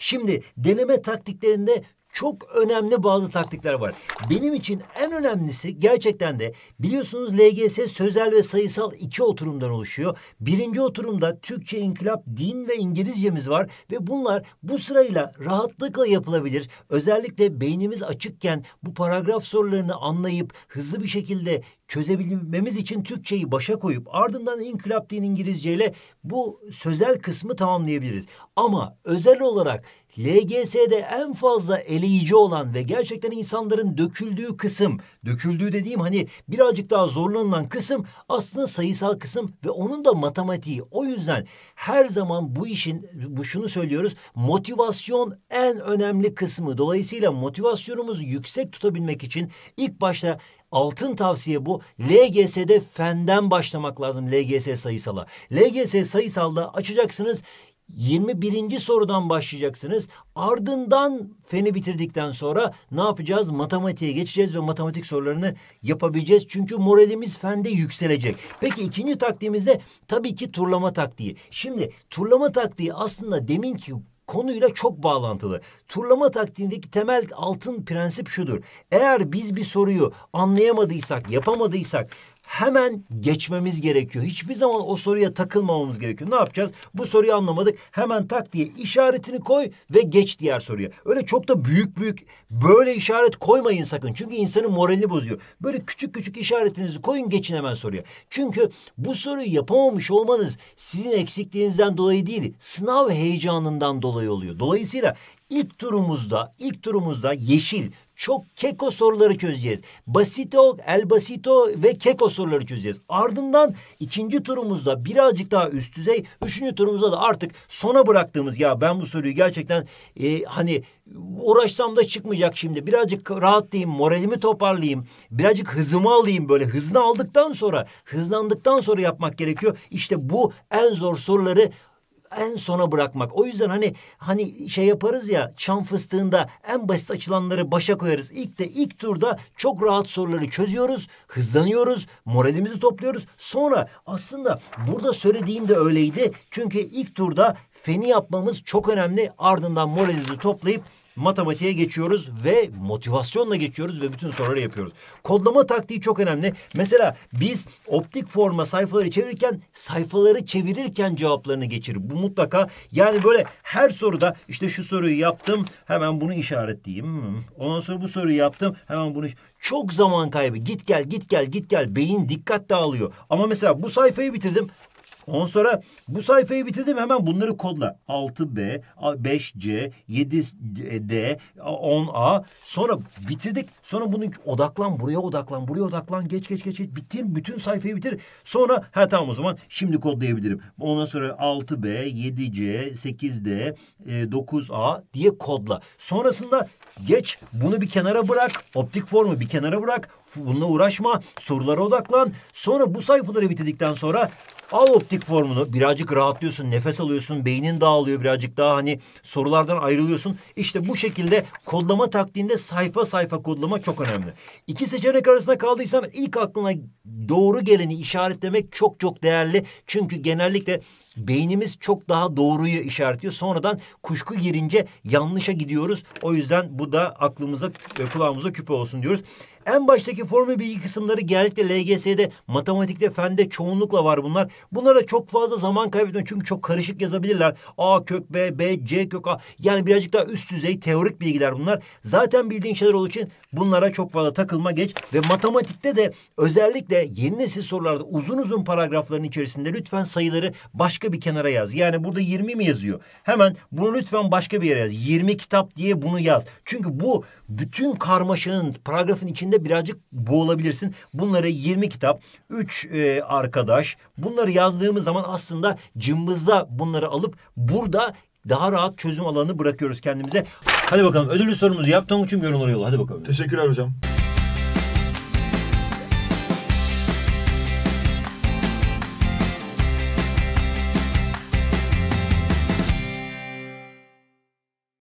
Şimdi deneme taktiklerinde çok önemli bazı taktikler var. Benim için en önemlisi gerçekten de biliyorsunuz LGS sözel ve sayısal iki oturumdan oluşuyor. Birinci oturumda Türkçe, inkılap Din ve İngilizcemiz var ve bunlar bu sırayla rahatlıkla yapılabilir. Özellikle beynimiz açıkken bu paragraf sorularını anlayıp hızlı bir şekilde çözebilmemiz için Türkçeyi başa koyup ardından inkılap Din İngilizce ile bu sözel kısmı tamamlayabiliriz. Ama özel olarak LGS'de en fazla eleyici olan ve gerçekten insanların döküldüğü kısım, döküldüğü dediğim hani birazcık daha zorlanılan kısım aslında sayısal kısım ve onun da matematiği. O yüzden her zaman bu işin bu şunu söylüyoruz. Motivasyon en önemli kısmı. Dolayısıyla motivasyonumuzu yüksek tutabilmek için ilk başta Altın tavsiye bu. LGS'de fenden başlamak lazım LGS sayısala. LGS sayısalda açacaksınız 21. sorudan başlayacaksınız. Ardından feni bitirdikten sonra ne yapacağız? Matematiğe geçeceğiz ve matematik sorularını yapabileceğiz. Çünkü moralimiz fende yükselecek. Peki ikinci taktiğimizde tabii ki turlama taktiği. Şimdi turlama taktiği aslında deminki konuyla çok bağlantılı. Turlama taktiğindeki temel altın prensip şudur. Eğer biz bir soruyu anlayamadıysak, yapamadıysak hemen geçmemiz gerekiyor. Hiçbir zaman o soruya takılmamamız gerekiyor. Ne yapacağız? Bu soruyu anlamadık. Hemen tak diye işaretini koy ve geç diğer soruya. Öyle çok da büyük büyük böyle işaret koymayın sakın. Çünkü insanın morali bozuyor. Böyle küçük küçük işaretinizi koyun geçin hemen soruya. Çünkü bu soruyu yapamamış olmanız sizin eksikliğinizden dolayı değil, sınav heyecanından dolayı oluyor. Dolayısıyla İlk turumuzda, ilk turumuzda yeşil çok keko soruları çözeceğiz. Basito, el basito ve keko soruları çözeceğiz. Ardından ikinci turumuzda birazcık daha üst düzey. Üçüncü turumuzda da artık sona bıraktığımız ya ben bu soruyu gerçekten e, hani uğraşsam da çıkmayacak şimdi. Birazcık rahatlayayım, moralimi toparlayayım. Birazcık hızımı alayım böyle. Hızını aldıktan sonra, hızlandıktan sonra yapmak gerekiyor. İşte bu en zor soruları en sona bırakmak. O yüzden hani hani şey yaparız ya çam fıstığında en basit açılanları başa koyarız. İlk de ilk turda çok rahat soruları çözüyoruz, hızlanıyoruz, moralimizi topluyoruz. Sonra aslında burada söylediğim de öyleydi. Çünkü ilk turda feni yapmamız çok önemli. Ardından moralimizi toplayıp matematiğe geçiyoruz ve motivasyonla geçiyoruz ve bütün soruları yapıyoruz. Kodlama taktiği çok önemli. Mesela biz optik forma sayfaları çevirirken sayfaları çevirirken cevaplarını geçirir. Bu mutlaka yani böyle her soruda işte şu soruyu yaptım hemen bunu işaretleyeyim. Hmm. Ondan sonra bu soruyu yaptım hemen bunu çok zaman kaybı. Git gel git gel git gel beyin dikkat dağılıyor. Ama mesela bu sayfayı bitirdim. On sonra bu sayfayı bitirdim hemen bunları kodla. 6B, 5C, 7D, 10A. Sonra bitirdik. Sonra bunu odaklan buraya odaklan buraya odaklan geç geç geç. geç. Bittin bütün sayfayı bitir. Sonra ha tamam o zaman şimdi kodlayabilirim. Ondan sonra 6B, 7C, 8D, 9A diye kodla. Sonrasında geç bunu bir kenara bırak. Optik formu bir kenara bırak. Bununla uğraşma. Sorulara odaklan. Sonra bu sayfaları bitirdikten sonra Al optik formunu birazcık rahatlıyorsun, nefes alıyorsun, beynin dağılıyor birazcık daha hani sorulardan ayrılıyorsun. İşte bu şekilde kodlama taktiğinde sayfa sayfa kodlama çok önemli. İki seçenek arasında kaldıysan ilk aklına doğru geleni işaretlemek çok çok değerli. Çünkü genellikle beynimiz çok daha doğruyu işaretliyor. Sonradan kuşku girince yanlışa gidiyoruz. O yüzden bu da aklımıza, kulağımıza küpe olsun diyoruz. En baştaki formül bilgi kısımları genellikle LGS'de, matematikte, fende çoğunlukla var bunlar. Bunlara çok fazla zaman kaybetmeyin çünkü çok karışık yazabilirler. A kök B, B, C kök A. Yani birazcık daha üst düzey teorik bilgiler bunlar. Zaten bildiğin şeyler olduğu için bunlara çok fazla takılma geç. Ve matematikte de özellikle yeni nesil sorularda uzun uzun paragrafların içerisinde lütfen sayıları başka başka bir kenara yaz. Yani burada 20 mi yazıyor? Hemen bunu lütfen başka bir yere yaz. 20 kitap diye bunu yaz. Çünkü bu bütün karmaşanın paragrafın içinde birazcık boğulabilirsin. Bunlara 20 kitap, 3 e, arkadaş bunları yazdığımız zaman aslında cımbızla bunları alıp burada daha rahat çözüm alanı bırakıyoruz kendimize. Hadi bakalım ödüllü sorumuzu yap Tonguç'um yorumlara yolla. Hadi bakalım. Teşekkürler hocam.